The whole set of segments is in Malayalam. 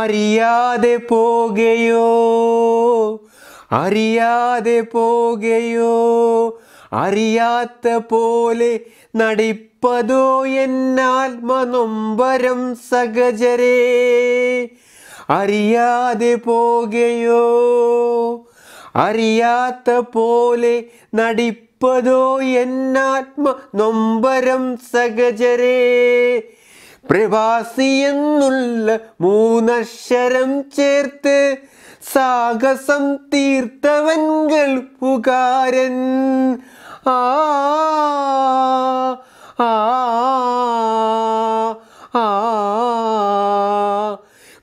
അറിയാതെ പോകയോ അറിയാതെ പോകയോ അറിയാത്ത പോലെ നടിപ്പതോ എന്നാത്മനൊമ്പരം സഹജരേ അറിയാതെ പോകയോ അറിയാത്ത പോലെ നടിപ്പതോ എന്നാത്മ നൊമ്പരം സഹജരേ പ്രവാസി എന്നുള്ള മൂന്നക്ഷരം ചേർത്ത് സാഹസം തീർത്തവൻകൾ പുകാരൻ ആ ആ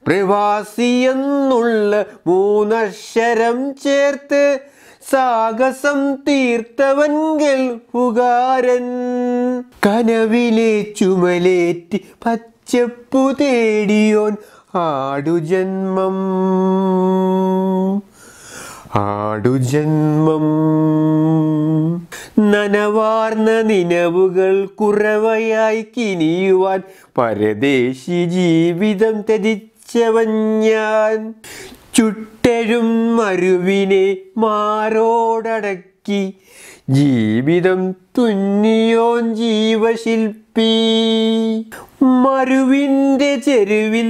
പ്രവാസി എന്നുള്ള മൂന്നക്ഷരം ചേർത്ത് സാഹസം തീർത്തവൻകൾ പുകാരൻ കനവിലെ ചുമലേറ്റ് പച്ചപ്പു തേടിയോൻ ആടുജന്മം ആടുജന്മം നനവാർന്ന നിലവുകൾ കുറവയായി കിനിയുവാൻ പരദേശി ജീവിതം തരിച്ചവൻ ഞാൻ ചുട്ടരും മരുവിനെ മാരോടടക്കി ജീവിതം തുന്നിയോൻ ജീവശില്പി മരുവിൻ്റെ ചെരുവിൽ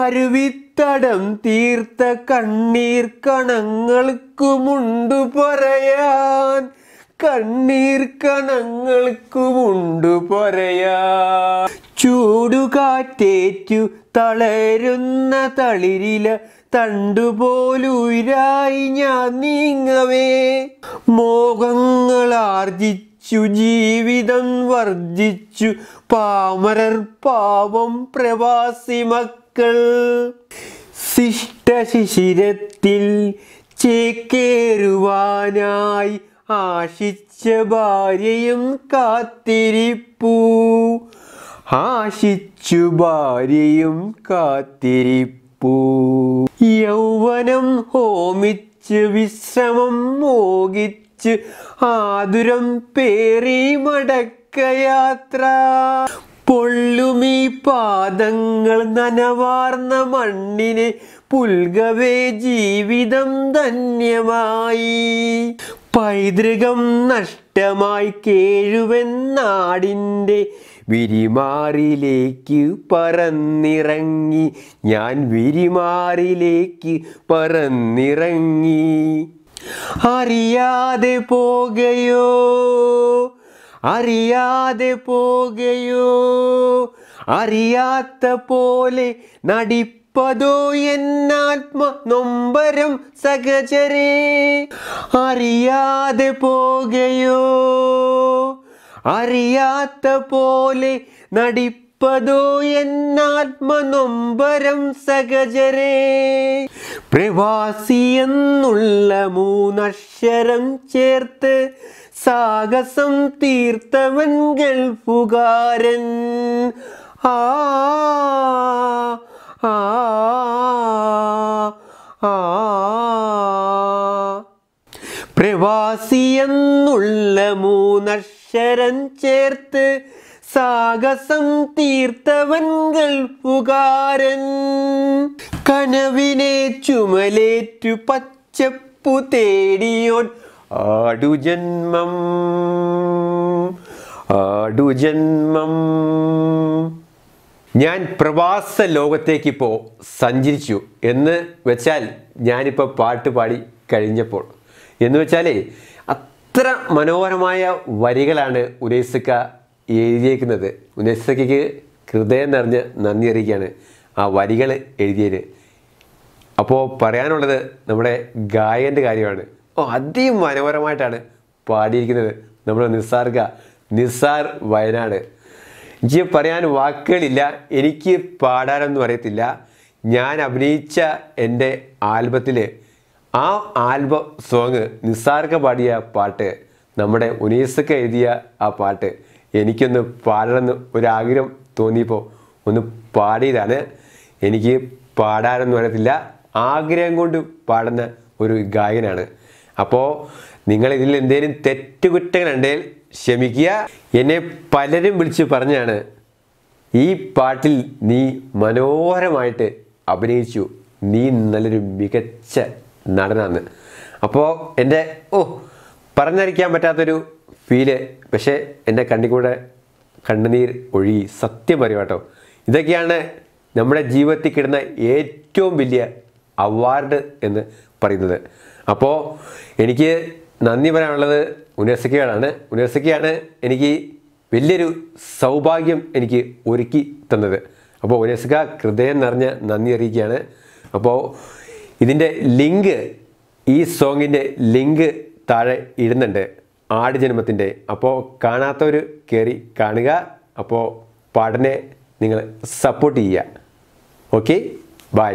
അരുവിത്തടം തീർത്ത കണ്ണീർ കണങ്ങൾക്കുമുണ്ടു പറയാൻ കണ്ണീർ കണങ്ങൾക്കുമുണ്ടു പറയാ ചൂടുകാറ്റേറ്റു തളരുന്ന തളിരില തണ്ടുപോലുരായി ഞാൻ നീങ്ങവേ മോഹങ്ങളാർജിച്ചു ജീവിതം വർജിച്ചു പാമരർ പാവം പ്രവാസി മക്കൾ ശിഷ്ടശിശിരത്തിൽ ചേക്കേറുവാനായി ആശിച്ച ഭാര്യയും കാത്തിരിപ്പൂ ആശിച്ചു ഭാര്യയും കാത്തിരിപ്പൂ ഒപ്പൂ യൗവനം ഹോമിച്ച് വിശ്രമം മോഹിച്ച് ആതുരം പേറി മടക്കയാത്ര പൊള്ളുമീ പാദങ്ങൾ നനവാർന്ന മണ്ണിനെ പുൽകവേ ജീവിതം ധന്യമായി പൈതൃകം നഷ്ടമായി കേഴുവെന്നാടിൻ്റെ വിരിമാറിലേക്ക് പറന്നിറങ്ങി ഞാൻ വിരിമാറിലേക്ക് പറന്നിറങ്ങി അറിയാതെ പോകയോ അറിയാതെ പോകയോ അറിയാത്ത പോലെ നടിപ്പതോ എന്നാത്മ നൊമ്പരം സഹചരേ അറിയാതെ പോകയോ അറിയാത്ത പോലെ നടിപ്പതോ എന്നാത്മനൊമ്പരം സഹജരേ പ്രവാസി എന്നുള്ള മൂന്നക്ഷരം ചേർത്ത് സാഹസം തീർത്തവൻ ഗൾഫുകാരൻ ആ പ്രവാസിയെന്നുള്ള മൂന്നക്ഷരൻ ചേർത്ത് സാഹസം തീർത്തവൻ പുകാരൻ കനവിനെ ചുമലേറ്റു പച്ചപ്പു തേടിയോൻ ആടുജന്മം ആടുജന്മം ഞാൻ പ്രവാസ ലോകത്തേക്ക് ഇപ്പോൾ സഞ്ചരിച്ചു എന്ന് വെച്ചാൽ ഞാനിപ്പോൾ പാട്ട് പാടി കഴിഞ്ഞപ്പോൾ എന്ന് വെച്ചാൽ അത്ര മനോഹരമായ വരികളാണ് ഉനേസക്ക എഴുതിയേക്കുന്നത് ഉനൈസക്കയ്ക്ക് ഹൃദയം നിറഞ്ഞ് നന്ദി അറിയിക്കുകയാണ് ആ വരികൾ എഴുതിയത് അപ്പോൾ പറയാനുള്ളത് നമ്മുടെ ഗായകൻ്റെ കാര്യമാണ് ഓ അതിമനോഹരമായിട്ടാണ് പാടിയിരിക്കുന്നത് നമ്മുടെ നിസാർഗ നിസ്സാർ വയനാട് എനിക്ക് പറയാൻ വാക്കുകളില്ല എനിക്ക് പാടാനൊന്നും അറിയത്തില്ല ഞാൻ അഭിനയിച്ച എൻ്റെ ആൽബത്തിൽ ആ ആൽബം സോങ് നിസ്സാർക്ക് പാടിയ പാട്ട് നമ്മുടെ ഉനീസക്ക് എഴുതിയ ആ പാട്ട് എനിക്കൊന്ന് പാടണമെന്ന് ഒരാഗ്രഹം തോന്നിയപ്പോൾ ഒന്ന് പാടിയതാണ് എനിക്ക് പാടാനൊന്നും അറിയത്തില്ല ആഗ്രഹം കൊണ്ട് പാടുന്ന ഒരു ഗായകനാണ് അപ്പോൾ നിങ്ങൾ ഇതിൽ എന്തെങ്കിലും തെറ്റുകുറ്റങ്ങളുണ്ടെങ്കിൽ ക്ഷമിക്കുക എന്നെ പലരും വിളിച്ച് പറഞ്ഞാണ് ഈ പാട്ടിൽ നീ മനോഹരമായിട്ട് അഭിനയിച്ചു നീ നല്ലൊരു മികച്ച നടനാന്ന് അപ്പോൾ എൻ്റെ ഓ പറഞ്ഞറിയിക്കാൻ പറ്റാത്തൊരു ഫീല് പക്ഷേ എൻ്റെ കണ്ണിൽ കൂടെ കണ്ണുനീർ ഒഴുകി സത്യം പറയും കേട്ടോ ഇതൊക്കെയാണ് നമ്മുടെ ജീവിതത്തിൽ കിടുന്ന ഏറ്റവും വലിയ അവാർഡ് എന്ന് പറയുന്നത് അപ്പോൾ എനിക്ക് നന്ദി പറയാനുള്ളത് ഉനേസക്കയോടാണ് ഉനേസക്കയാണ് എനിക്ക് വലിയൊരു സൗഭാഗ്യം എനിക്ക് ഒരുക്കി തന്നത് അപ്പോൾ ഉനേസക്ക ഹൃദയം നിറഞ്ഞ നന്ദി അറിയിക്കുകയാണ് അപ്പോൾ ഇതിൻ്റെ ലിങ്ക് ഈ സോങ്ങിൻ്റെ ലിങ്ക് താഴെ ഇടുന്നുണ്ട് ആട് ജന്മത്തിൻ്റെ അപ്പോൾ കാണാത്തവർ കയറി കാണുക അപ്പോൾ പാടനെ നിങ്ങൾ സപ്പോർട്ട് ചെയ്യുക ഓക്കെ ബൈ